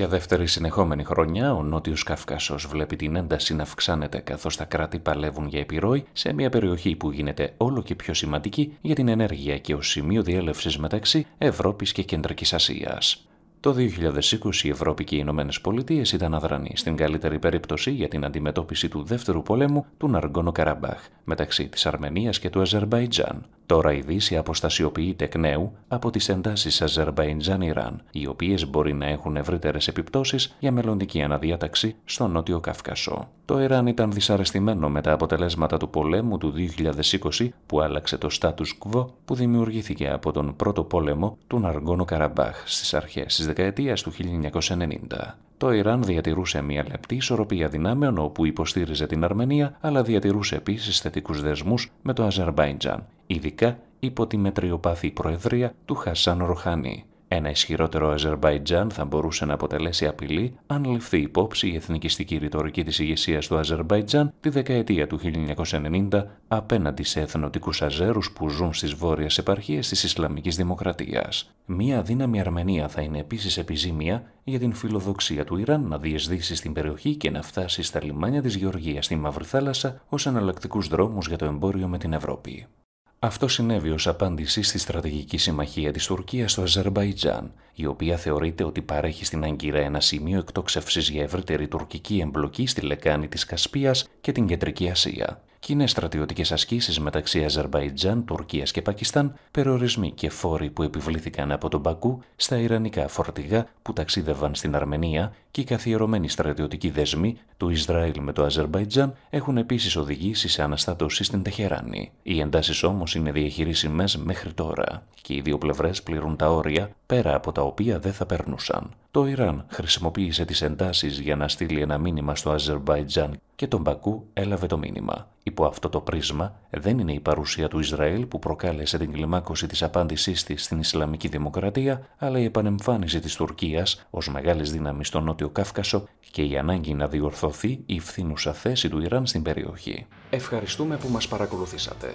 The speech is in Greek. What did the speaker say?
Για δεύτερη συνεχόμενη χρονιά, ο Νότιος Καύκασος βλέπει την ένταση να αυξάνεται καθώς τα κράτη παλεύουν για επιρροή σε μια περιοχή που γίνεται όλο και πιο σημαντική για την ενέργεια και ως σημείο διέλευσης μεταξύ Ευρώπης και Κεντρικής Ασίας. Το 2020 η Ευρώπη και οι Ηνωμένες Πολιτείες ήταν αδρανοί στην καλύτερη περίπτωση για την αντιμετώπιση του δεύτερου πολέμου του Ναργκόνο Καραμπάχ μεταξύ της Αρμενίας και του Αζερβαϊτζάν. Τώρα η Δύση αποστασιοποιείται εκ νέου από τις εντασεις αζερβαιτζαν Αζερμπαϊντζάν-Ιράν, οι οποίες μπορεί να έχουν ευρύτερες επιπτώσεις για μελλοντική αναδιάταξη στο Νότιο Καύκασο. Το Ιράν ήταν δυσαρεστημένο με τα αποτελέσματα του πολέμου του 2020 που άλλαξε το status quo που δημιουργήθηκε από τον πρώτο πόλεμο του Ναργόνο Καραμπάχ στις αρχές της δεκαετίας του 1990. Το Ιράν διατηρούσε μια λεπτή ισορροπία δυνάμεων όπου υποστήριζε την Αρμενία, αλλά διατηρούσε επίσης θετικούς δεσμούς με το Αζερβαϊτζάν ειδικά υπό τη μετριοπαθή προεδρία του Χασάν Ροχάνη. Ένα ισχυρότερο Αζερβαϊτζάν θα μπορούσε να αποτελέσει απειλή αν ληφθεί υπόψη η εθνικιστική ρητορική της ηγεσίας του Αζερβαϊτζάν τη δεκαετία του 1990 απέναντι σε εθνοτικούς Αζέρους που ζουν στις βόρειες επαρχίες της Ισλαμικής Δημοκρατίας. Μία δύναμη Αρμενία θα είναι επίσης επιζήμια για την φιλοδοξία του Ιράν να διεσδύσει στην περιοχή και να φτάσει στα λιμάνια της Γεωργίας στη Μαύρη Θάλασσα ως εναλλακτικούς δρόμους για το εμπόριο με την Ευρώπη. Αυτό συνέβη ως απάντηση στη στρατηγική συμμαχία της Τουρκίας στο Αζερμπαϊτζάν, η οποία θεωρείται ότι παρέχει στην Αγκύρα ένα σημείο εκτόξευσης για ευρύτερη τουρκική εμπλοκή στη λεκάνη της Κασπίας και την Κεντρική Ασία κοινέ στρατιωτικές ασκήσεις μεταξύ Αζερβαϊτζάν, Τουρκίας και Πακιστάν, περιορισμοί και φόροι που επιβλήθηκαν από τον Πακού στα Ιρανικά φορτηγά που ταξίδευαν στην Αρμενία και οι καθιερωμένοι στρατιωτικοί δεσμοί του Ισραήλ με το Αζερβαϊτζάν έχουν επίσης οδηγήσει σε αναστάτωση στην Τεχεράνη. Οι εντάσεις όμως είναι διαχειρίσιμες μέχρι τώρα και οι δύο πλευρές πληρούν τα όρια πέρα από τα οποία δεν θα περνούσαν. Το Ιράν χρησιμοποίησε τις εντάσεις για να στείλει ένα μήνυμα στο Αζερβαϊτζάν και τον Πακού έλαβε το μήνυμα. Υπό αυτό το πρίσμα δεν είναι η παρουσία του Ισραήλ που προκάλεσε την κλιμάκωση της απάντησής της στην Ισλαμική Δημοκρατία, αλλά η επανεμφάνιση της Τουρκίας ως μεγάλης δύναμης στον Νότιο Κάφκασο και η ανάγκη να διορθωθεί η φθήνουσα θέση του Ιράν στην περιοχή. Ευχαριστούμε που μας παρακολουθήσατε.